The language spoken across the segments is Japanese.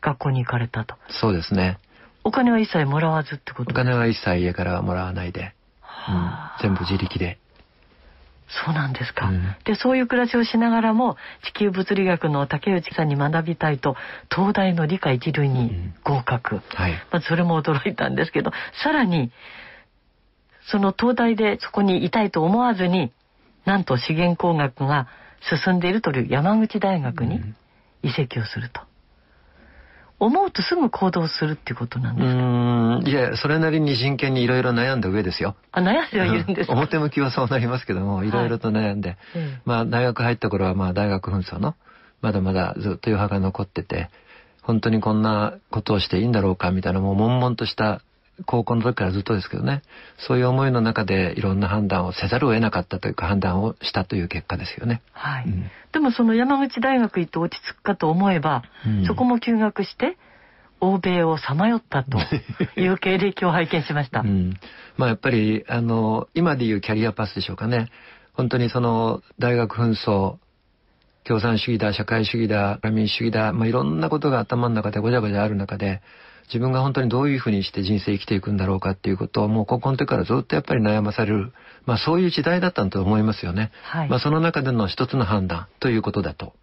学校に行かれたと。そうですね。お金は一切もらわずってことお金は一切家からはもらわないで、うん、全部自力で。そうなんですか、うん、でそういう暮らしをしながらも地球物理学の竹内さんに学びたいと東大の理科一類に合格、うんはい、まそれも驚いたんですけどさらにその東大でそこにいたいと思わずになんと資源工学が進んでいるという山口大学に移籍をすると。思うとすぐ行動するってことなんですかうんいやそれなりに人権にいろいろ悩んだ上ですよあ悩んではいるんです、うん、表向きはそうなりますけどもいろいろと悩んで、はいうん、まあ大学入った頃はまあ大学紛争のまだまだずっと余波が残ってて本当にこんなことをしていいんだろうかみたいなもう悶々とした高校の時からずっとですけどね、そういう思いの中でいろんな判断をせざるを得なかったというか判断をしたという結果ですよね。はい。うん、でもその山口大学行って落ち着くかと思えば、うん、そこも休学して、欧米をさまよったという経歴を拝見しました。うん、まあやっぱり、あの、今でいうキャリアパスでしょうかね。本当にその大学紛争、共産主義だ、社会主義だ、民主主義だ、まあ、いろんなことが頭の中でごちゃごちゃある中で、自分が本当にどういうふうにして人生生きていくんだろうかっていうことをもう高校の時からずっとやっぱり悩まされる、まあ、そういう時代だったんだと思いますよね。はい、まあ、その中での一つの判断ということだと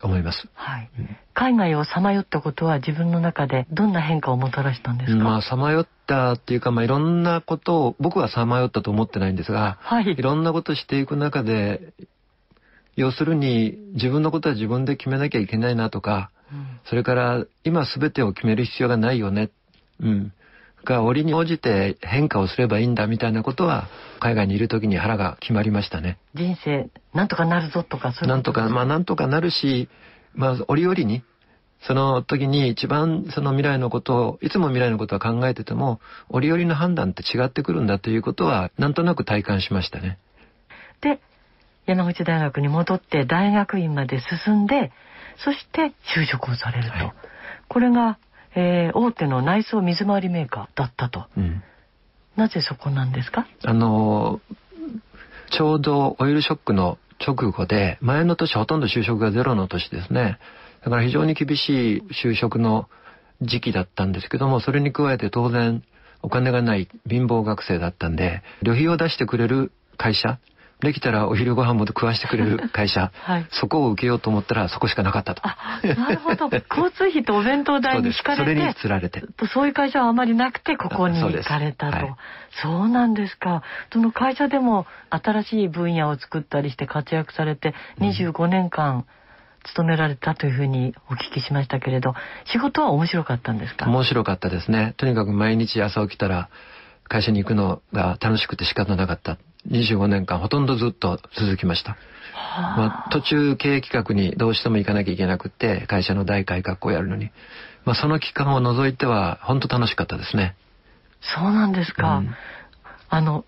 思います。はい。海外をさまよったことは自分の中でどんな変化をもたらしたんですか。まあさまよったっていうかまあいろんなことを僕はさまよったと思ってないんですが、はい。いろんなことしていく中で。要するに自分のことは自分で決めなきゃいけないなとかそれから今全てを決める必要がないよね。うん。が折に応じて変化をすればいいんだみたいなことは海外にいる時に腹が決まりましたね。人生なんとかなるぞとかそなんとかまあなんとかなるし、まあ折々にその時に一番その未来のことをいつも未来のことは考えてても折々の判断って違ってくるんだということはなんとなく体感しましたね。で山口大学に戻って大学院まで進んでそして就職をされると。はい、これが、えー、大手の内装水回りメーカーだったと。うん、なぜそこなんですかあのちょうどオイルショックの直後で、前の年ほとんど就職がゼロの年ですね。だから非常に厳しい就職の時期だったんですけども、それに加えて当然お金がない貧乏学生だったんで、旅費を出してくれる会社できたらお昼ご飯も食わしてくれる会社、はい、そこを受けようと思ったらそこしかなかったと。あなるほど。交通費とお弁当代に引かれて。それにつられて。そういう会社はあまりなくてここに行かれたと。そうはい、そうなんですか。その会社でも新しい分野を作ったりして活躍されて25年間、うん勤められたというふうにお聞きしましたけれど仕事は面白かったんですか面白かったですねとにかく毎日朝起きたら会社に行くのが楽しくて仕方なかった。25年間ほとんどずっと続きました。まあ、途中経営企画にどうしても行かなきゃいけなくて、会社の大改革をやるのに。まあ、その期間を除いては、本当楽しかったですね。そうなんですか。うん、あの、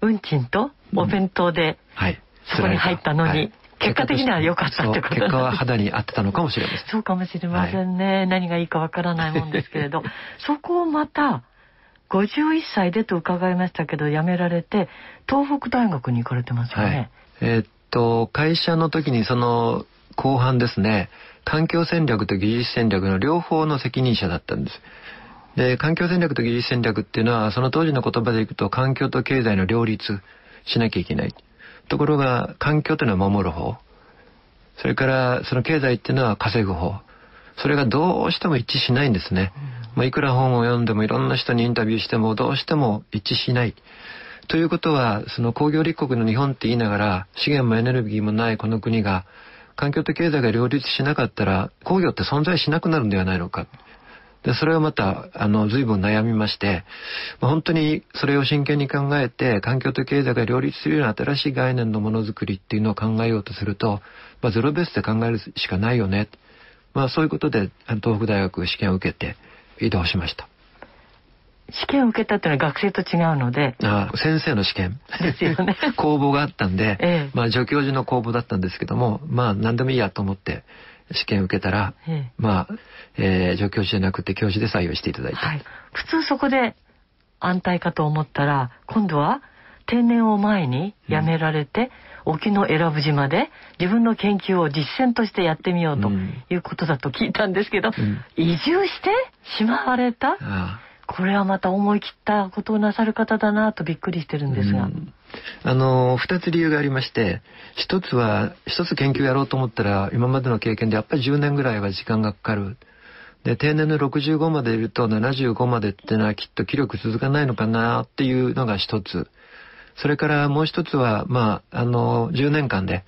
運賃とお弁当で、うん、はい、そこに入ったのに。はい結果的には良かったってこと結果は肌に合ってたのかもしれません。そうかもしれませんね。はい、何がいいかわからないもんですけれど、そこをまた51歳でと伺いましたけど辞められて東北大学に行かれてますよね。はい、えー、っと会社の時にその後半ですね環境戦略と技術戦略の両方の責任者だったんです。で環境戦略と技術戦略っていうのはその当時の言葉でいくと環境と経済の両立しなきゃいけない。ところが環境というのは守る方それからその経済っていうのは稼ぐ方それがどうしても一致しないんですね。うんまあ、いくら本を読んでもいろんな人にインタビューしてもどうしても一致しない。ということは、その工業立国の日本って言いながら、資源もエネルギーもないこの国が、環境と経済が両立しなかったら、工業って存在しなくなるんではないのか。で、それはまた、あの、随分悩みまして、まあ、本当にそれを真剣に考えて、環境と経済が両立するような新しい概念のものづくりっていうのを考えようとすると、まあ、ゼロベースで考えるしかないよね。まあ、そういうことで、東北大学試験を受けて、移動しました。試験を受けたっていうのは学生と違うので。ああ先生の試験。ですよね。公募があったんで、ええ、まあ助教授の公募だったんですけども、まあ何でもいいやと思って試験受けたら、ええ、まあ、えー、助教授じゃなくて教授で採用していただいた、はい、普通そこで安泰かと思ったら、今度は定年を前に辞められて、うん沖の選ぶ島で自分の研究を実践としてやってみようということだと聞いたんですけど、うん、移住してしまわれたこれはまた思い切ったことをなさる方だなとびっくりしてるんですが。うんあの、二つ理由がありまして、一つは、一つ研究やろうと思ったら、今までの経験でやっぱり10年ぐらいは時間がかかる。で、定年の65までいると75までってのはきっと気力続かないのかなっていうのが一つ。それからもう一つは、まあ、あの、10年間で、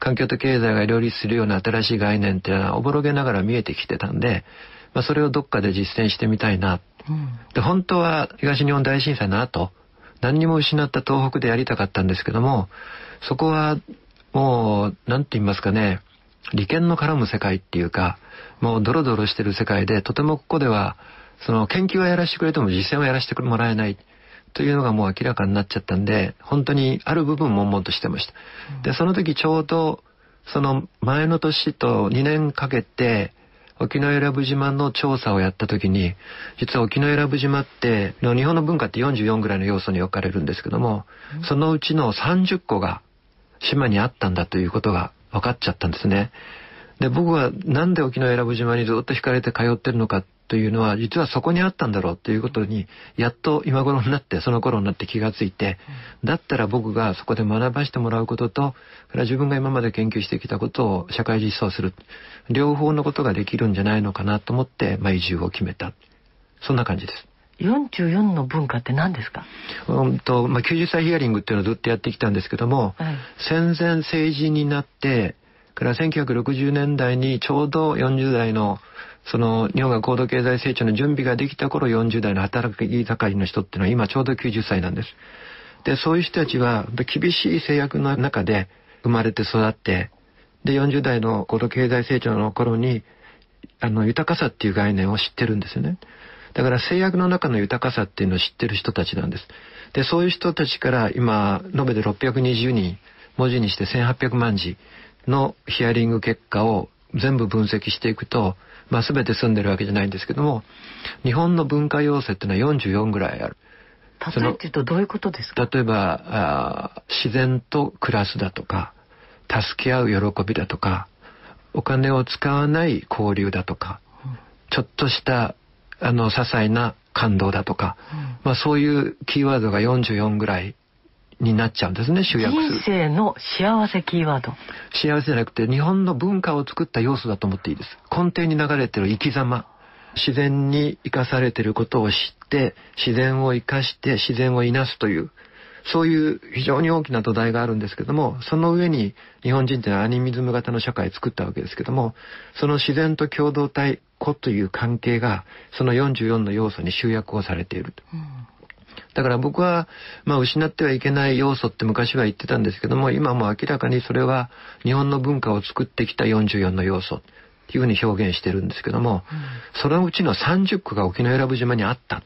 環境と経済が両立するような新しい概念っていうのはおぼろげながら見えてきてたんで、まあ、それをどっかで実践してみたいな。うん、で、本当は東日本大震災の後、何にも失った東北でやりたかったんですけども、そこはもう、何て言いますかね、利権の絡む世界っていうか、もうドロドロしてる世界で、とてもここでは、その研究はやらせてくれても実践はやらせてもらえない。というのがもう明らかになっちゃったんで、本当にある部分悶々としてました。で、その時ちょうど、その前の年と2年かけて、沖永良部島の調査をやった時に、実は沖永良部島って、日本の文化って44ぐらいの要素に置かれるんですけども、そのうちの30個が島にあったんだということが分かっちゃったんですね。で、僕はなんで沖永良部島にずっと惹かれて通ってるのかっというのは実はそこにあったんだろうということにやっと今頃になってその頃になって気がついてだったら僕がそこで学ばしてもらうことと自分が今まで研究してきたことを社会実装する両方のことができるんじゃないのかなと思って、まあ、移住を決めたそんな感じです。44の文化って何ですか、うんとまあ、90歳ヒアリングっていうのをずっとやってきたんですけども、はい、戦前成人になってから1960年代にちょうど40代のその日本が高度経済成長の準備ができた頃40代の働き盛りの人っていうのは今ちょうど90歳なんです。で、そういう人たちは厳しい制約の中で生まれて育って、で、40代の高度経済成長の頃に、あの、豊かさっていう概念を知ってるんですよね。だから制約の中の豊かさっていうのを知ってる人たちなんです。で、そういう人たちから今、延べで620人、文字にして1800万字のヒアリング結果を全部分析していくと、まあ、全て住んでるわけじゃないんですけども日本の文化要請っていうのは44ぐらいある。例えてとどういうことですか例えばあ自然と暮らすだとか助け合う喜びだとかお金を使わない交流だとか、うん、ちょっとしたあの些細な感動だとか、うん、まあ、そういうキーワードが44ぐらいになっちゃうんですね、集約する。人生の幸せキーワード。幸せじゃなくて、日本の文化を作った要素だと思っていいです。根底に流れてる生き様。自然に生かされてることを知って、自然を生かして、自然をいなすという。そういう非常に大きな土台があるんですけども、その上に日本人ってアニミズム型の社会を作ったわけですけども、その自然と共同体、子という関係が、その44の要素に集約をされていると。うんだから僕は、まあ、失ってはいけない要素って昔は言ってたんですけども、今も明らかにそれは日本の文化を作ってきた44の要素っていうふうに表現してるんですけども、うん、そのうちの30個が沖縄良部島にあった。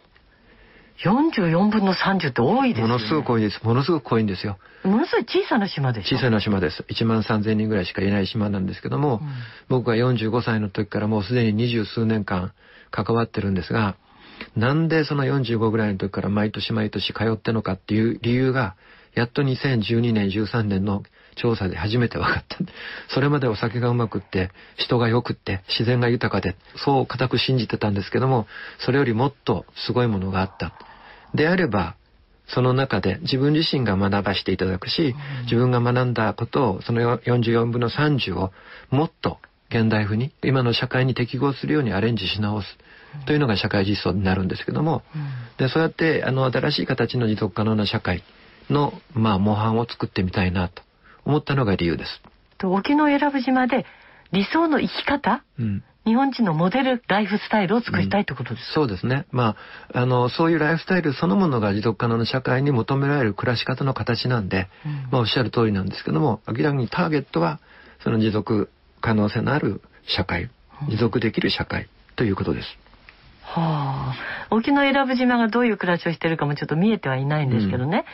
44分の30って多いですね。ものすごく多いです。ものすごく濃いんですよ。ものすごい小さな島です。小さな島です。1万3000人ぐらいしかいない島なんですけども、うん、僕は45歳の時からもうすでに二十数年間関わってるんですが、なんでその45ぐらいの時から毎年毎年通ってのかっていう理由が、やっと2012年13年の調査で初めて分かった。それまでお酒がうまくって、人が良くって、自然が豊かで、そう固く信じてたんですけども、それよりもっとすごいものがあった。であれば、その中で自分自身が学ばせていただくし、自分が学んだことを、その44分の30をもっと現代風に、今の社会に適合するようにアレンジし直す。というのが社会実装になるんですけども、でそうやってあの新しい形の持続可能な社会の、まあ、模範を作ってみたいなと思ったのが理由です。と沖永良部島で理想の生き方、うん、日本人のモデルライフスタイルを作りたいってことです、うん、そうですね。まあ、あの、そういうライフスタイルそのものが持続可能な社会に求められる暮らし方の形なんで、うん、まあ、おっしゃる通りなんですけども、明らかにターゲットは、その持続可能性のある社会、持続できる社会ということです。はあ、沖永良部島がどういう暮らしをしてるかもちょっと見えてはいないんですけどね、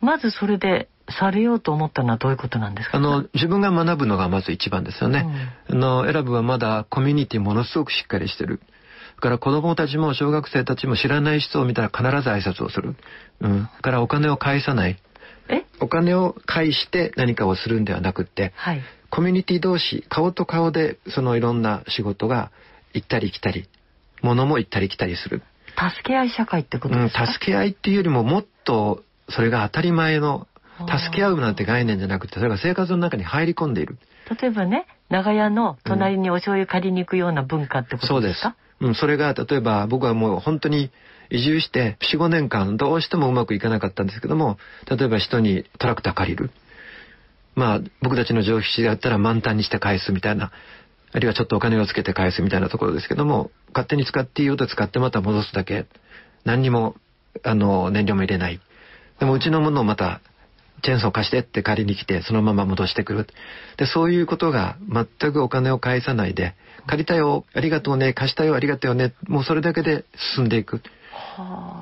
うん、まずそれでされようと思ったのはどういうことなんですか、あの自分が学ぶのがまず一番ですよね、うん、あの選ぶはまだコミュニティものすごくしっかりしてるだから子供たちも小学生たちも知らない人を見たら必ず挨拶をする、うん、からお金を返さないお金を返して何かをするんではなくって、はい、コミュニティ同士顔と顔でそのいろんな仕事が行ったり来たりものも行ったり来たりする。助け合い社会ってことですか、うん、助け合いっていうよりももっとそれが当たり前の助け合うなんて概念じゃなくてそれが生活の中に入り込んでいる例えばね長屋の隣にお醤油借りに行くような文化ってことですか、うん、そうです、うん、それが例えば僕はもう本当に移住して45年間どうしてもうまくいかなかったんですけども例えば人にトラクター借りるまあ僕たちの常識だったら満タンにして返すみたいなあるいはちょっとお金をつけて返すみたいなところですけども、勝手に使っていいよと使ってまた戻すだけ。何にも、あの、燃料も入れない。でもうちのものをまた、チェーンソー貸してって借りに来て、そのまま戻してくる。で、そういうことが全くお金を返さないで、借りたよ、ありがとうね、貸したよ、ありがとうね、もうそれだけで進んでいく。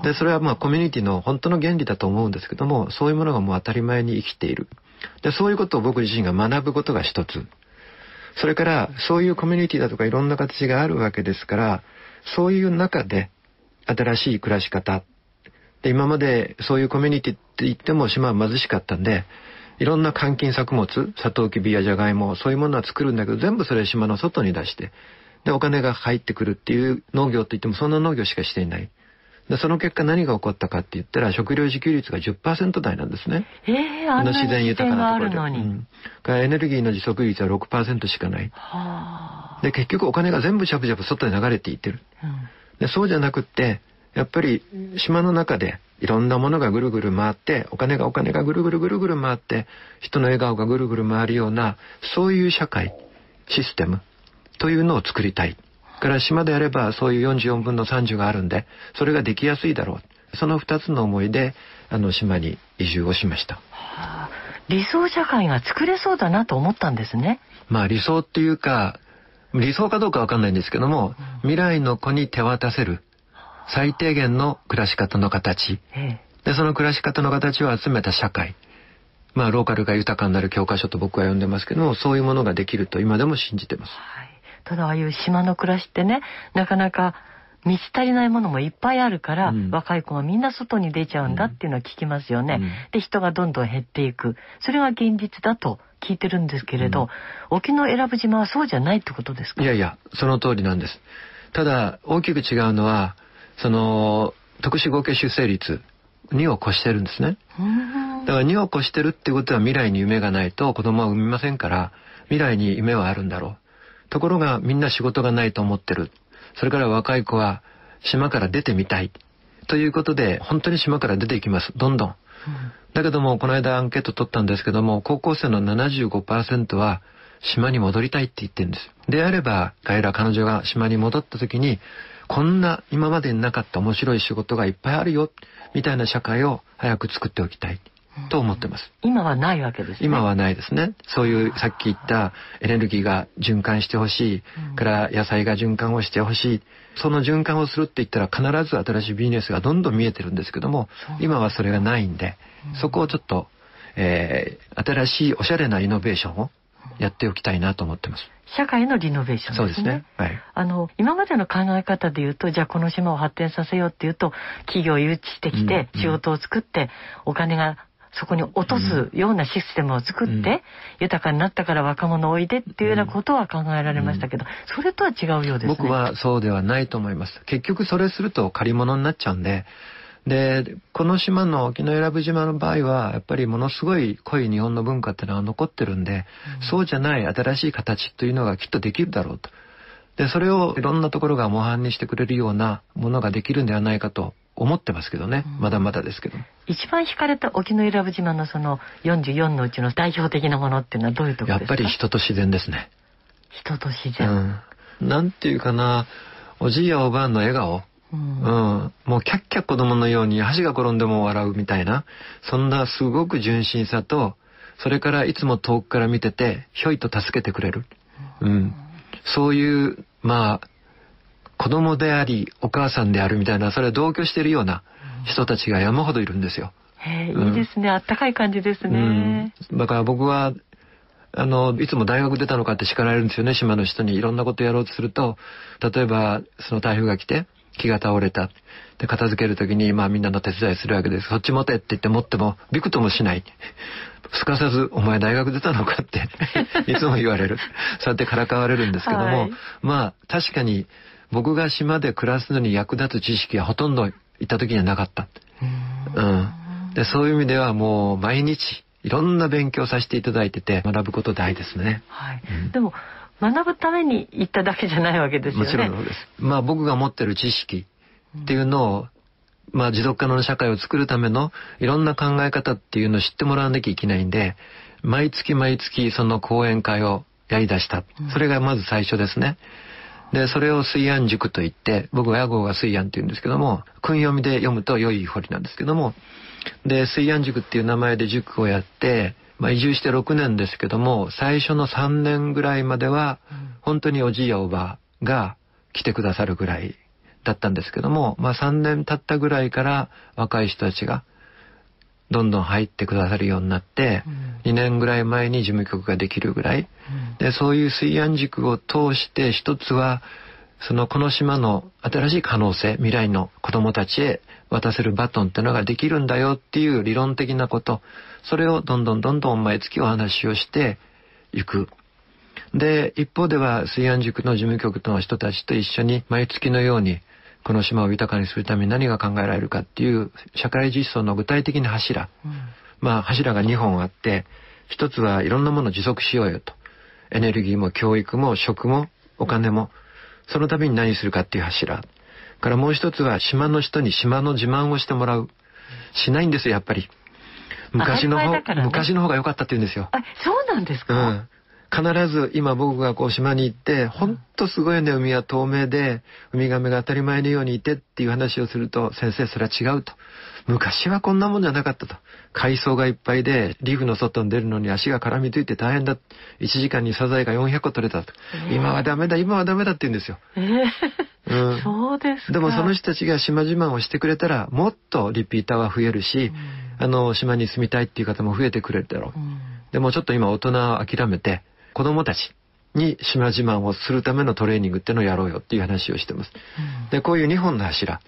で、それはまあコミュニティの本当の原理だと思うんですけども、そういうものがもう当たり前に生きている。で、そういうことを僕自身が学ぶことが一つ。それからそういうコミュニティだとかいろんな形があるわけですからそういう中で新しい暮らし方で今までそういうコミュニティって言っても島は貧しかったんでいろんな換金作物サトウキビやジャガイモそういうものは作るんだけど全部それ島の外に出してでお金が入ってくるっていう農業って言ってもそんな農業しかしていないでその結果何が起こったかって言ったら食料自給率が10%台なんですね。えー、あんな自然豊かなところで。うん、からエネルギーの持続率は6%しかない。で結局お金が全部しゃぶしゃぶ外に流れていってる。うん、でそうじゃなくってやっぱり島の中でいろんなものがぐるぐる回ってお金がお金がぐるぐるぐるぐる回って人の笑顔がぐるぐる回るようなそういう社会システムというのを作りたい。から島であればそういう44分の30があるんで、それができやすいだろう。その2つの思いで、あの島に移住をしました。はあ、理想社会が作れそうだなと思ったんですね。まあ理想っていうか、理想かどうかわかんないんですけども、未来の子に手渡せる最低限の暮らし方の形。で、その暮らし方の形を集めた社会。まあ、ローカルが豊かになる教科書と僕は呼んでますけども、そういうものができると今でも信じてます。はいただああいう島の暮らしってねなかなか満ち足りないものもいっぱいあるから、うん、若い子がみんな外に出ちゃうんだっていうのは聞きますよね、うん、で人がどんどん減っていくそれが現実だと聞いてるんですけれど、うん、沖永良部島はそうじゃないってことですかいやいやその通りなんですただ大きく違うのはその特殊合計出生率2を越してるんですねだから2を越してるってことは未来に夢がないと子供は産みませんから未来に夢はあるんだろうところがみんな仕事がないと思ってる。それから若い子は島から出てみたい。ということで、本当に島から出ていきます。どんどん。うん、だけども、この間アンケート取ったんですけども、高校生の75%は島に戻りたいって言ってるんです。であれば、彼ら彼女が島に戻った時に、こんな今までになかった面白い仕事がいっぱいあるよ、みたいな社会を早く作っておきたい。と思ってます。今はないわけですね。今はないですね。そういうさっき言ったエネルギーが循環してほしい、から野菜が循環をしてほしい。その循環をするって言ったら必ず新しいビジネスがどんどん見えてるんですけども、今はそれがないんで、そこをちょっと、えー、新しいおしゃれなイノベーションをやっておきたいなと思ってます。社会のリノベーションですね。はい。あの、今までの考え方で言うと、じゃあこの島を発展させようっていうと、企業誘致してきて、仕事を作って、お金がそこに落とすようなシステムを作って、うん、豊かになったから若者おいでっていうようなことは考えられましたけど、それとは違うようです、ね、僕はそうではないと思います。結局それすると借り物になっちゃうんで、で、この島の沖永良部島の場合は、やっぱりものすごい濃い日本の文化っていうのは残ってるんで、うん、そうじゃない新しい形というのがきっとできるだろうと。で、それをいろんなところが模範にしてくれるようなものができるんではないかと思ってますけどね、まだまだですけど、一番惹かれた沖永良部島のその44のうちの代表的なものっていうのはどういうところですかやっぱり人と自然ですね人と自然、うん、なんていうかなおじいやおばあの笑顔、うん、うん、もうキャッキャ子供のように箸が転んでも笑うみたいなそんなすごく純真さとそれからいつも遠くから見ててひょいと助けてくれる、うん、そういうまあ、子供であり、お母さんであるみたいな、それは同居しているような人たちが山ほどいるんですよ。へえ、いいですね。あったかい感じですね。うん、だから僕は、あの、いつも大学出たのかって叱られるんですよね、島の人に。いろんなことやろうとすると、例えば、その台風が来て、木が倒れた。で、片付ける時に、まあみんなの手伝いするわけです。そっち持てって言って持っても、びくともしない。すかさず、お前大学出たのかって いつも言われる。そうやってからかわれるんですけども、はい、まあ確かに僕が島で暮らすのに役立つ知識はほとんど行った時にはなかった。うんうん、で、そういう意味ではもう毎日、いろんな勉強させていただいてて、学ぶこと大ですね。はい。うん、でも、学ぶために行っただけじゃないわけですよね。もちろんです。まあ僕が持ってる知識、っていうのを、まあ持続可能な社会を作るためのいろんな考え方っていうのを知ってもらわなきゃいけないんで、毎月毎月その講演会をやりだした。それがまず最初ですね。で、それを水安塾と言って、僕は屋号が水安って言うんですけども、訓読みで読むと良い堀なんですけども、で、水安塾っていう名前で塾をやって、まあ、移住して6年ですけども、最初の3年ぐらいまでは、本当におじいやおばが来てくださるぐらいだったんですけども、まあ3年経ったぐらいから若い人たちがどんどん入ってくださるようになって、うん、2年ぐらい前に事務局ができるぐらい、うん、でそういう水安塾を通して一つはそのこの島の新しい可能性未来の子どもたちへ渡せるバトンってのができるんだよっていう理論的なことそれをどんどんどんどん毎月お話をしていく。で一方では水安塾の事務局の人たちと一緒に毎月のようにこの島を豊かにするために何が考えられるかっていう社会実装の具体的な柱、うん、まあ柱が2本あって一つはいろんなものを持続しようよとエネルギーも教育も食もお金も、そのために何するかっていう柱からもう一つは島の人に島の自慢をしてもらうしないんですよやっぱり昔の方、ね、昔の方が良かったって言うんですよあそうなんですか、うん必ず今僕がこう島に行って、ほんとすごいね、海は透明で、ウミガメが当たり前のようにいてっていう話をすると、先生それは違うと。昔はこんなもんじゃなかったと。海藻がいっぱいで、リーフの外に出るのに足が絡みついて大変だ。1時間にサザエが400個取れたと。えー、今はダメだ、今はダメだって言うんですよ。えーうん、そうですでもその人たちが島自慢をしてくれたら、もっとリピーターは増えるし、うん、あの、島に住みたいっていう方も増えてくれるだろう。うん、でもちょっと今大人は諦めて、子供たちに島自慢をするためのトレーニングってのをやろうよっていう話をしてます。うん、でこういう2本の柱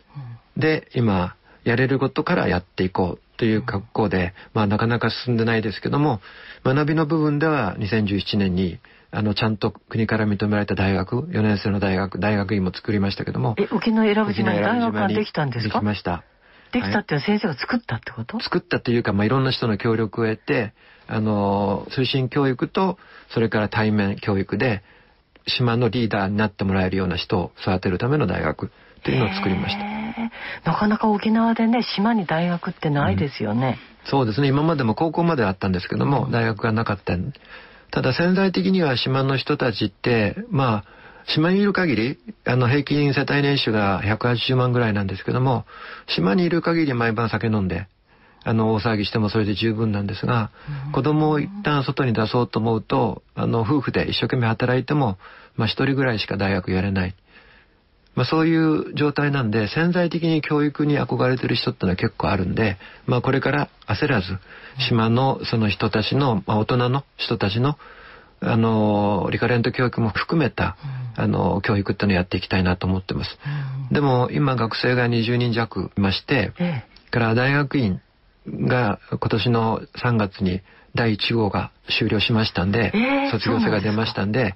で今やれることからやっていこうという格好で、まあ、なかなか進んでないですけども学びの部分では2017年にあのちゃんと国から認められた大学4年生の大学大学院も作りましたけどもえ沖永良部島に大学ができたんですかできましたできたっていうのは先生が作ったってこと、はい、作ったというか、まあ、いろんな人の協力を得て、あの、通信教育と、それから対面教育で、島のリーダーになってもらえるような人を育てるための大学というのを作りました。なかなか沖縄でね、島に大学ってないですよね。うん、そうですね。今までも高校まであったんですけども、大学がなかった。ただ潜在的には島の人たちって、まあ、島にいる限り、あの、平均世帯年収が180万ぐらいなんですけども、島にいる限り毎晩酒飲んで、あの、大騒ぎしてもそれで十分なんですが、子供を一旦外に出そうと思うと、あの、夫婦で一生懸命働いても、まあ、一人ぐらいしか大学やれない。まあ、そういう状態なんで、潜在的に教育に憧れてる人ってのは結構あるんで、まあ、これから焦らず、島のその人たちの、まあ、大人の人たちのあのリカレント教育も含めた、あの教育ってのをやっていきたいなと思ってます、でも今学生が20人弱いまして、ええ、から大学院が今年の3月に第1号が終了しましたんで、えー、卒業生が出ましたんで、うん、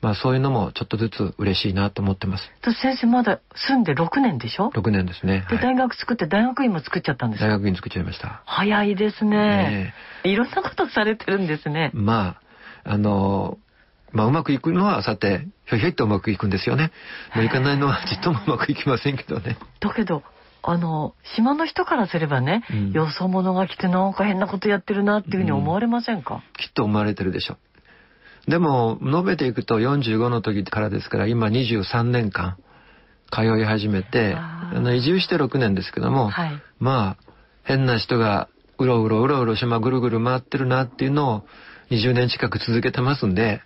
まあそういうのもちょっとずつ嬉しいなと思ってます。先生まだ住んで6年でしょ ?6 年ですね。で、はい、大学作って大学院も作っちゃったんです大学院作っちゃいました。早いですね。ねいろんなことされてるんですね。まああの、まあ、うまくいくのはさて、ひょいひょいとうまくいくんですよね。もういかないのはちっともうまくいきませんけどね。だけど、あの、島の人からすればね、うん、よそ者が来てなんか変なことやってるなっていうふうに思われませんか、うん、きっと思われてるでしょう。でも、述べていくと45の時からですから、今23年間通い始めて、あの、移住して6年ですけども、はい、まあ、変な人がうろうろうろうろ島ぐるぐる回ってるなっていうのを20年近く続けてますんで、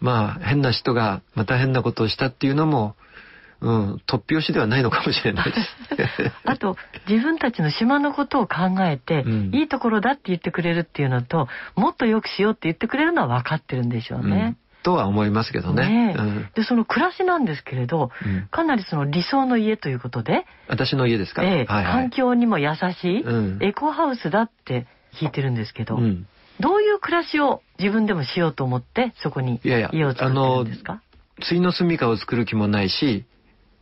まあ、変な人がまた変なことをしたっていうのも、うん、突拍子ではないのかもしれないです。あと、自分たちの島のことを考えて、うん、いいところだって言ってくれるっていうのと、もっと良くしようって言ってくれるのは分かってるんでしょうね。うん、とは思いますけどね、うん、でその暮らしなんですけれど、かなりその理想の家ということで私の家ですか、えはいはい、環境にも優しい、エコハウスだって聞いてるんですけど、うん、どういう暮らしを自分でもしようと思ってそこに家を作ってるんですかいの住みかを作る気もないし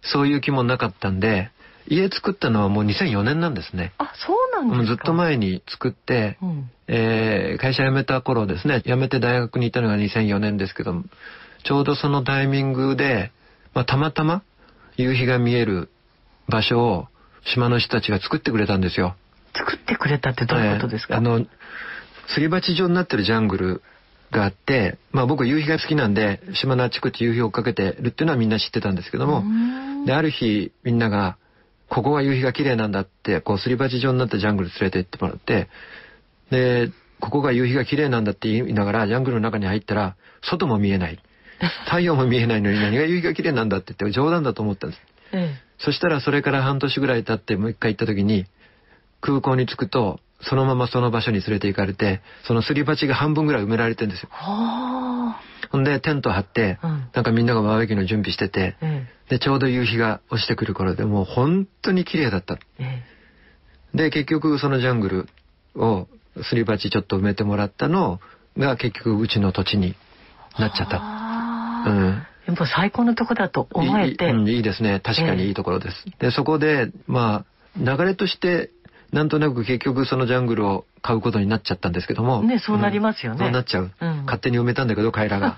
そういう気もなかったんで家作ったのはもう2004年なんですねあそうなんですかずっと前に作って、うん、えー、会社辞めた頃ですね辞めて大学に行ったのが2004年ですけどちょうどそのタイミングで、まあ、たまたま夕日が見える場所を島の人たちが作ってくれたんですよ作ってくれたってどういうことですか、えー、あのすり鉢状になってるジャングルがあって、まあ、僕夕日が好きなんで島のあちこち夕日を追っかけてるっていうのはみんな知ってたんですけどもである日みんなが「ここは夕日が綺麗なんだ」ってこうすり鉢状になったジャングル連れて行ってもらってでここが夕日が綺麗なんだって言いながらジャングルの中に入ったら外も見えない太陽も見えないのに何が夕日が綺麗なんだって言って冗談だと思ったんです、うん、そしたらそれから半年ぐらい経ってもう一回行った時に空港に着くとそのままその場所に連れて行かれて、そのすり鉢が半分ぐらい埋められてるんですよ。ほんで、テント張って、うん、なんかみんながバーベキューの準備してて、うん、で、ちょうど夕日が落ちてくる頃でもう本当に綺麗だった。うん、で、結局そのジャングルをすり鉢ちょっと埋めてもらったのが結局うちの土地になっちゃった。うんやっぱ最高のとこだと思えていい,、うん、いいですね確かにいいところです、えー、でそこでまあ流れとしてなんとなく結局そのジャングルを買うことになっちゃったんですけども。ね、そうなりますよね。うん、そうなっちゃう、うん、勝手に埋めたんだけど、カエラが。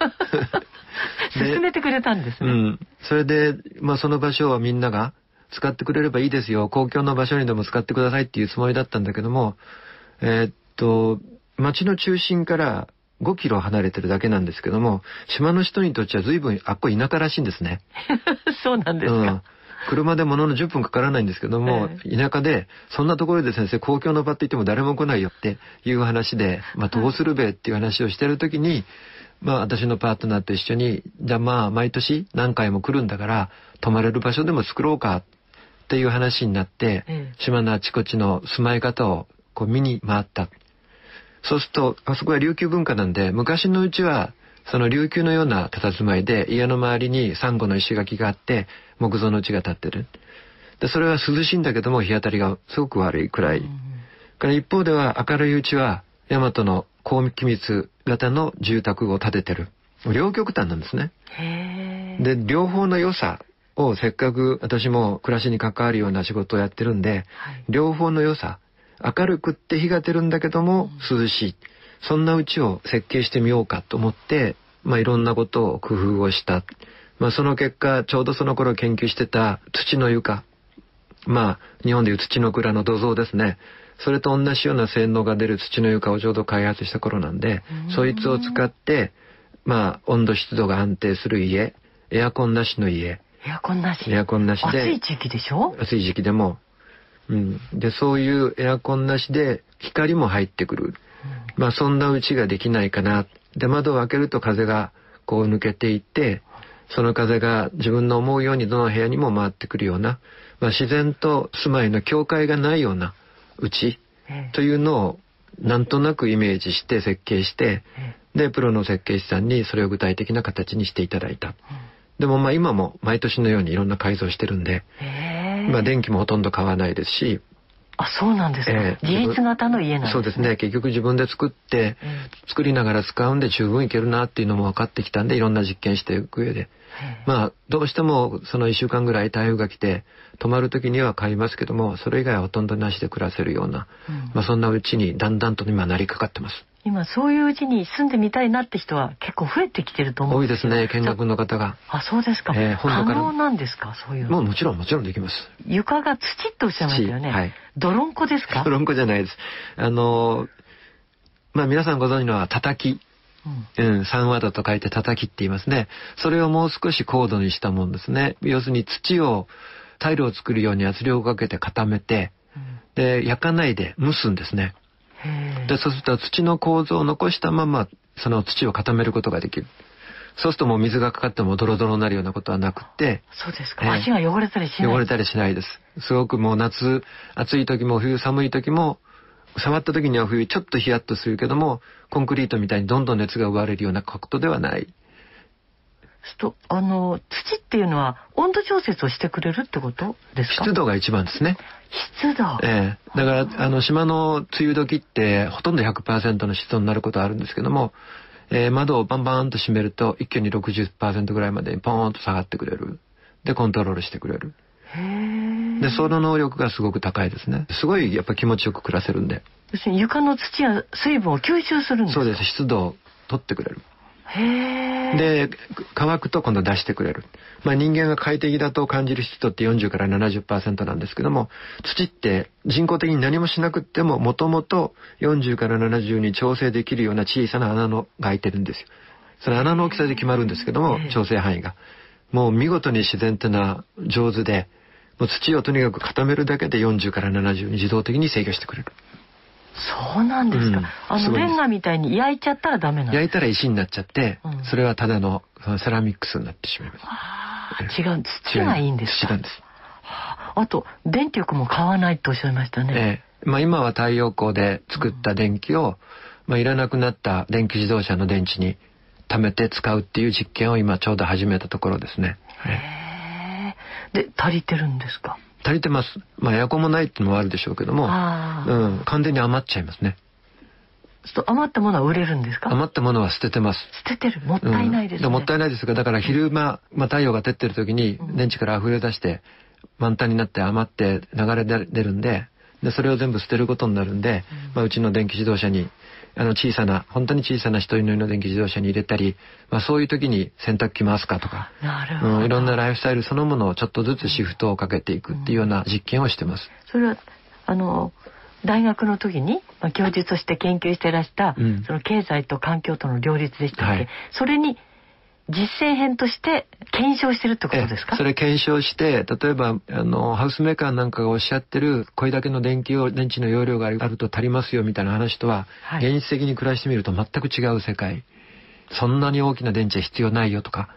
進めてくれたんですね。うん。それで、まあその場所はみんなが使ってくれればいいですよ。公共の場所にでも使ってくださいっていうつもりだったんだけども、えー、っと、町の中心から5キロ離れてるだけなんですけども、島の人にとっちゃ随分あっこ田舎らしいんですね。そうなんですか。うん車でものの10分かからないんですけども、田舎で、そんなところで先生、公共の場って言っても誰も来ないよっていう話で、まあ、どうするべっていう話をしてる時に、まあ、私のパートナーと一緒に、じゃあまあ、毎年何回も来るんだから、泊まれる場所でも作ろうかっていう話になって、島のあちこちの住まい方をこう見に回った。そうすると、あそこは琉球文化なんで、昔のうちは、その琉球のような佇まいで家の周りにサンゴの石垣があって木造の地が建ってるでそれは涼しいんだけども日当たりがすごく悪いくらい、うん、から一方では明るいうちは大和の高密型の住宅を建ててる両極端なんですねで両方の良さをせっかく私も暮らしに関わるような仕事をやってるんで、はい、両方の良さ明るくって日が出るんだけども涼しい、うんそんなうちを設計してみようかと思って、まあ、いろんなことを工夫をした。まあ、その結果、ちょうどその頃研究してた土の床。まあ、日本でいう土の蔵の土蔵ですね。それと同じような性能が出る土の床をちょうど開発した頃なんで、そいつを使って、まあ、温度湿度が安定する家、エアコンなしの家。エアコンなしエアコンなしで。暑い時期でしょ暑い時期でも。うん。で、そういうエアコンなしで、光も入ってくる。まあそんなうちができないかな。で、窓を開けると風がこう抜けていって、その風が自分の思うようにどの部屋にも回ってくるような、まあ、自然と住まいの境界がないようなうちというのをなんとなくイメージして設計して、で、プロの設計士さんにそれを具体的な形にしていただいた。でもまあ今も毎年のようにいろんな改造してるんで、まあ電気もほとんど買わないですし、あそうなんですか、えー、自立型の家なんです、ね、そうですね結局自分で作って、作りながら使うんで十分いけるなっていうのも分かってきたんでいろんな実験していく上で、まあどうしてもその1週間ぐらい台風が来て泊まる時には買いますけどもそれ以外はほとんどなしで暮らせるような、うん、まあ、そんなうちにだんだんと今なりかかってます。今そういううちに住んでみたいなって人は結構増えてきてると思う多いですね見学の方があそうですか、えー、可能なんですかそういうのもうもちろんもちろんできます床が土っておっしゃいましたよね、はい、泥んこですか泥んこじゃないですあのまあ皆さんご存知のは叩きうん、三和だと書いて叩きって言いますね。それをもう少し高度にしたもんですね。要するに土を、タイルを作るように圧力をかけて固めて、で、焼かないで蒸すんですね。でそうすると土の構造を残したままその土を固めることができる。そうするともう水がかかってもドロドロになるようなことはなくて。そうですか。足が汚れたりしない、汚れたりしないです。すごくもう夏、暑い時も冬寒い時も、触った時には冬ちょっとヒヤッとするけども、コンクリートみたいにどんどん熱が奪われるような角度ではない。ストあの土っていうのは温度調節をしてくれるってことですか湿度が一番ですね湿度ええだからあの島の梅雨時ってほとんど100%の湿度になることあるんですけども、えー、窓をバンバンと閉めると一挙に60%ぐらいまでポーンと下がってくれるでコントロールしてくれるでその能力がすごく高いですねすごいやっぱ気持ちよく暮らせるんで要するに床の土や水分を吸収するんですかそうです湿度を取ってくれるで乾くと今度出してくれる、まあ、人間が快適だと感じる湿度って40から70%なんですけども土って人工的に何もしなくってももともと40から70に調整できるような小さな穴のが開いてるんですよその穴の大きさで決まるんですけども調整範囲がもう見事に自然ってな上手でもう土をとにかく固めるだけで40から70に自動的に制御してくれるそうなんですか、うん、あのレンガみたいに焼いちゃったらダメなん焼いたら石になっちゃって、うん、それはただのセラミックスになってしまいます、うん、違う土がいいんですか土なんですあと電力も買わないとおっしゃいましたね、ええ、まあ、今は太陽光で作った電気を、まあ、いらなくなった電気自動車の電池に貯めて使うっていう実験を今ちょうど始めたところですね、ええ、で足りてるんですか足りてます。まあエアコンもないってのもあるでしょうけども、うん、完全に余っちゃいますね。余ったものは売れるんですか余ったものは捨ててます。捨ててるもったいないですね、うん、もったいないですが、だから昼間、まあ、太陽が照ってる時に電池から溢れ出して、満タンになって余って流れ出るんで、で、それを全部捨てることになるんで、うん、まあ、うちの電気自動車にあの小さな、本当に小さな一人乗りの電気自動車に入れたり、まあそういう時に洗濯機回すかとか、なるうん、いろんなライフスタイルそのものをちょっとずつシフトをかけていくっていうような実験をしてます。それは、あの、大学の時に、まあ、教授として研究してらした、うん、その経済と環境との両立でしたっけ、はい、それに実践編として検証してるってことですかそれ検証して例えばあのハウスメーカーなんかがおっしゃってるこれだけの電気を電池の容量があると足りますよみたいな話とは、はい、現実的に暮らしてみると全く違う世界そんなに大きな電池は必要ないよとか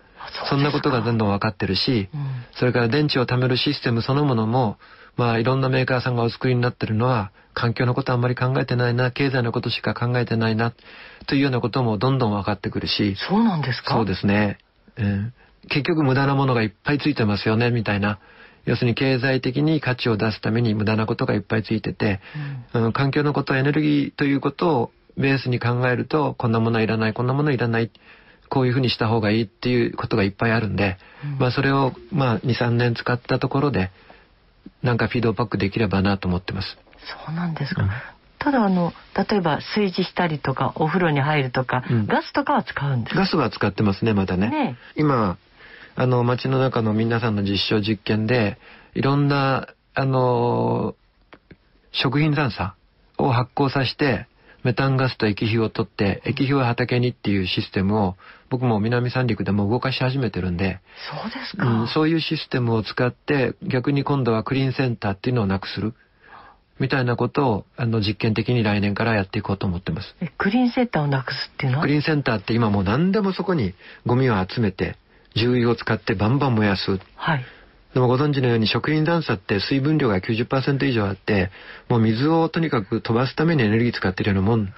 そんなことがどんどん分かってるし、うん、それから電池を貯めるシステムそのものもまあいろんなメーカーさんがお作りになってるのは、環境のことあんまり考えてないな、経済のことしか考えてないな、というようなこともどんどん分かってくるし。そうなんですかそうですね。うん、結局無駄なものがいっぱいついてますよね、みたいな。要するに経済的に価値を出すために無駄なことがいっぱいついてて、うん、うん、環境のことエネルギーということをベースに考えると、こんなものはいらない、こんなものいらない。こういうふうにした方がいいっていうことがいっぱいあるんで、うん、まあそれをまあ2、3年使ったところで、なんかフィードバックできればなと思ってます。そうなんですか。うん、ただあの例えば炊事したりとかお風呂に入るとか、うん、ガスとかは使うんですガスは使ってますねまたね。ね今あの街の中の皆さんの実証実験でいろんなあの食品残渣を発酵させてメタンガスと液肥を取って、液肥は畑にっていうシステムを、僕も南三陸でも動かし始めてるんで、そうですか、うん、そういうシステムを使って、逆に今度はクリーンセンターっていうのをなくする。みたいなことをあの実験的に来年からやっていこうと思ってます。クリーンセンターをなくすっていうのはクリーンセンターって今もう何でもそこにゴミを集めて、重油を使ってバンバン燃やす。はい。でもご存知のように食品残差って水分量が90%以上あって、もう水をとにかく飛ばすためにエネルギー使ってるようなもん。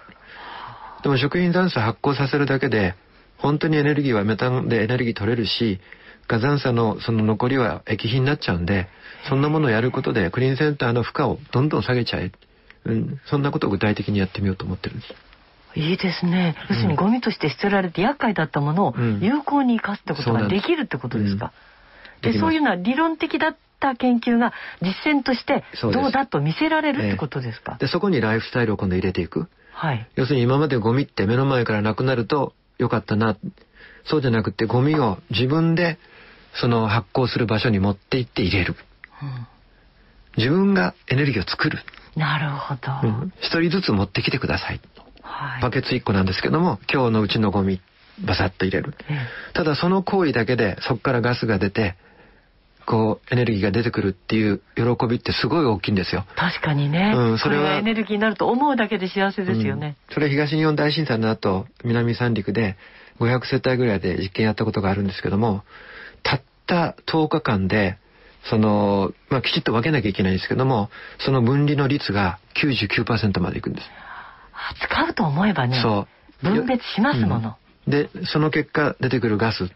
でも食品残差発酵させるだけで、本当にエネルギーはメタンでエネルギー取れるし、火山差のその残りは液肥になっちゃうんで、そんなものをやることでクリーンセンターの負荷をどんどん下げちゃえ。うん、そんなことを具体的にやってみようと思ってるんです。いいですね。要するにゴミとして捨てられて厄介だったものを有効に生かすってことができるってことですか。うんでそういうのは理論的だった研究が実践としてどうだと見せられるってことですか、えでそこにライフスタイルを今度入れていく、はい、要するに今までゴミって目の前からなくなるとよかったなそうじゃなくてゴミを自分でその発酵する場所に持って行って入れる、うん、自分がエネルギーを作るなるほど、うん、一人ずつ持ってきてください、はい、バケツ1個なんですけども今日のうちのゴミバサッと入れる、ただその行為だけでそこからガスが出てこうエネルギーが出てくるっていう喜びってすごい大きいんですよ確かにね、うん、それはエネルギーになると思うだけで幸せですよね、うん、それ東日本大震災の後南三陸で500世帯ぐらいで実験やったことがあるんですけどもたった10日間でその、まあ、きちっと分けなきゃいけないんですけどもその分離の率が99%までいくんです扱うと思えばねそう分別しますもの、うん、でその結果出てくるガス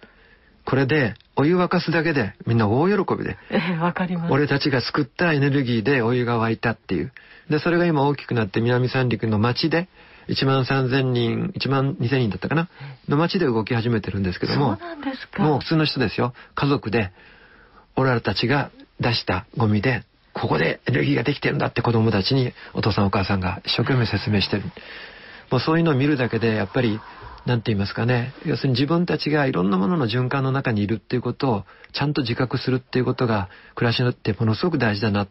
これでお湯沸かすだけでみんな大喜びで。ええ、わかります。俺たちが救ったエネルギーでお湯が沸いたっていう。で、それが今大きくなって南三陸の町で、1万3000人、1万2000人だったかなの町で動き始めてるんですけども、もう普通の人ですよ。家族で、俺らたちが出したゴミで、ここでエネルギーができてるんだって子供たちにお父さんお母さんが一生懸命説明してる。もうそういうのを見るだけで、やっぱり何て言いますかね、要するに自分たちがいろんなものの循環の中にいるっていうことをちゃんと自覚するっていうことが暮らしにってものすごく大事だな。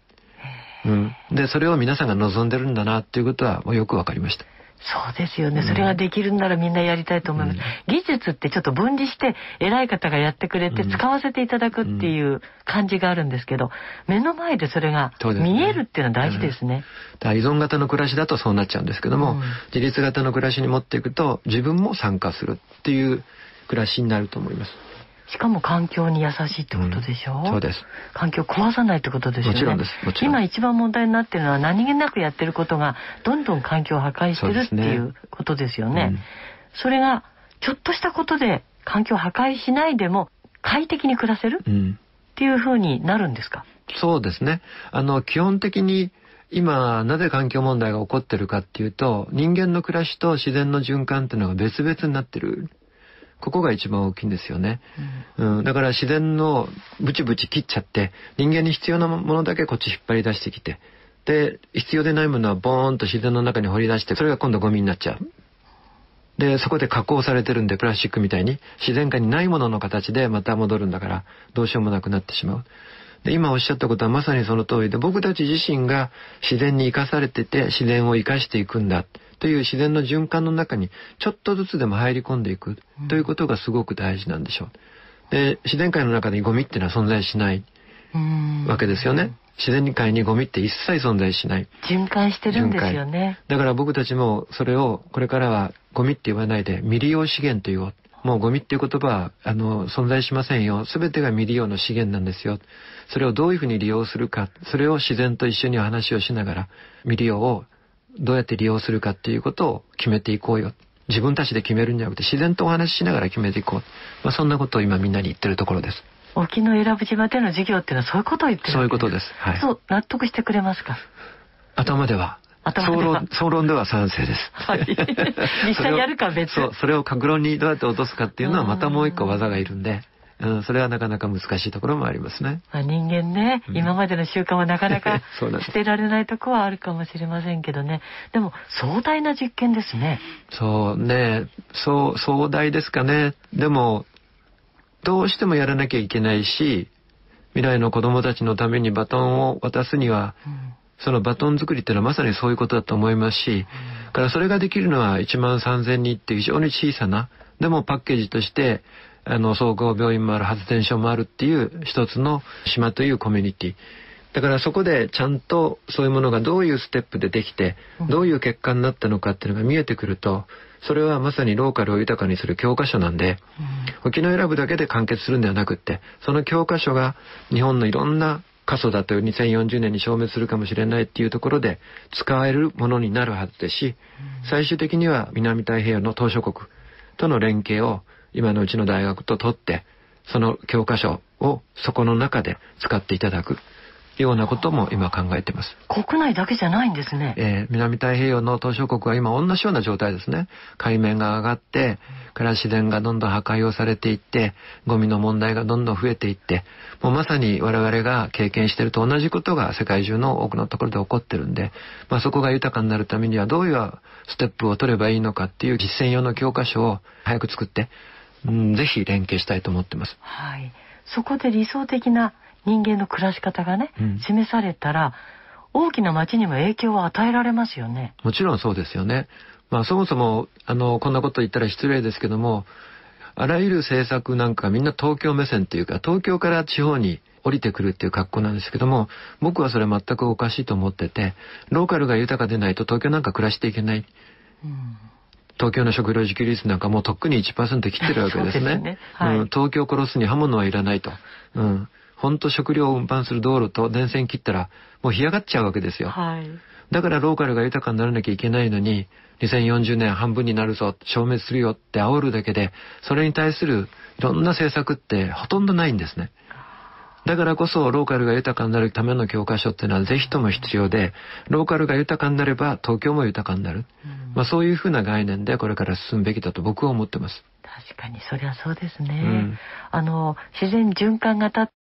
うん。で、それを皆さんが望んでるんだなっていうことはもうよく分かりました。そうですよね、それができるんならみんなやりたいと思います、うん、技術ってちょっと分離して偉い方がやってくれて使わせていただくっていう感じがあるんですけど目の前でそれが見えるっていうのは大事ですね、うん、依存型の暮らしだとそうなっちゃうんですけども、うん、自立型の暮らしに持っていくと自分も参加するっていう暮らしになると思いますしかも環境に優しいってことでしょ、うん、そうです。環境壊さないってことでしょ、ね、もちろんです。今一番問題になってるのは何気なくやってることがどんどん環境を破壊してる、ね、っていうことですよね。うん、それがちょっとしたことで環境破壊しないでも快適に暮らせる、うん、っていうふうになるんですかそうですね。あの、基本的に今なぜ環境問題が起こってるかっていうと人間の暮らしと自然の循環っていうのが別々になってるここが一番大きいんですよね、うん、うん、だから自然のブチブチ切っちゃって人間に必要なものだけこっち引っ張り出してきてで必要でないものはボーンと自然の中に掘り出してそれが今度ゴミになっちゃうでそこで加工されてるんでプラスチックみたいに自然界にないものの形でまた戻るんだからどうしようもなくなってしまうで今おっしゃったことはまさにその通りで僕たち自身が自然に生かされてて自然を生かしていくんだという自然の循環の中にちょっとずつでも入り込んでいくということがすごく大事なんでしょう。で自然界の中にゴミっていうのは存在しないわけですよね。自然界にゴミって一切存在しない。循環してるんですよね。だから僕たちもそれをこれからはゴミって言わないで未利用資源と言おう。もうゴミっていう言葉はあの存在しませんよ。全てが未利用の資源なんですよ。それをどういうふうに利用するか、それを自然と一緒にお話をしながら未利用をどうやって利用するかっていうことを決めていこうよ。自分たちで決めるんじゃなくて自然とお話ししながら決めていこう。まあ、そんなことを今みんなに言ってるところです。沖永良部島での事業っていうのはそういうことを言ってるそういうことです。はい、そう、納得してくれますか頭では。総論総論では賛成です。はい、実際やるか別に。そう、それを格論にどうやって落とすかっていうのはまたもう一個技がいるんで。うん、それはなかなか難しいところもありますね。まあ、人間ね、うん、今までの習慣はなかなか 捨てられないとこはあるかもしれませんけどね。でも壮大な実験ですね。そうね、そう壮大ですかね。でもどうしてもやらなきゃいけないし、未来の子供たちのためにバトンを渡すには、うん、そのバトン作りっていうのはまさにそういうことだと思いますし、うん、からそれができるのは1万3000人っていう非常に小さな、でもパッケージとしてあの、総合病院もある、発電所もあるっていう一つの島というコミュニティ。だからそこでちゃんとそういうものがどういうステップでできて、どういう結果になったのかっていうのが見えてくると、それはまさにローカルを豊かにする教科書なんで、沖縄選ぶだけで完結するんではなくって、その教科書が日本のいろんな過疎だと2040年に消滅するかもしれないっていうところで使えるものになるはずですし、最終的には南太平洋の島しょ国との連携を今のうちの大学と取って、その教科書をそこの中で使っていただく。ようなことも今考えています。国内だけじゃないんですね。えー、南太平洋の島しょ国は今同じような状態ですね。海面が上がって、から自然がどんどん破壊をされていって、ゴミの問題がどんどん増えていって、もうまさに我々が経験していると同じことが世界中の多くのところで起こってるんで、まあ、そこが豊かになるためにはどういうステップを取ればいいのかっていう実践用の教科書を早く作って、うん、ぜひ連携したいと思ってます。はい。そこで理想的な人間の暮らし方がね、うん、示されたら、大きな町にも影響を与えられますよね。もちろんそうですよね。まあそもそも、あの、こんなこと言ったら失礼ですけども、あらゆる政策なんかみんな東京目線っていうか、東京から地方に降りてくるっていう格好なんですけども、僕はそれ全くおかしいと思ってて、ローカルが豊かでないと東京なんか暮らしていけない。うん東京の食料自給率なんかもうとっくに1%切ってるわけですね。すねはい、うん、東京殺すに刃物はいらないと。うん。ほんと食料を運搬する道路と電線切ったらもう干上がっちゃうわけですよ。はい、だからローカルが豊かにならなきゃいけないのに、2040年半分になるぞ、消滅するよって煽るだけで、それに対するいろんな政策ってほとんどないんですね。だからこそローカルが豊かになるための教科書っていうのはぜひとも必要で、ローカルが豊かになれば東京も豊かになる。うん、まあそういうふうな概念でこれから進むべきだと僕は思ってます。確かにそりゃそうですね。うん、あの自然循環型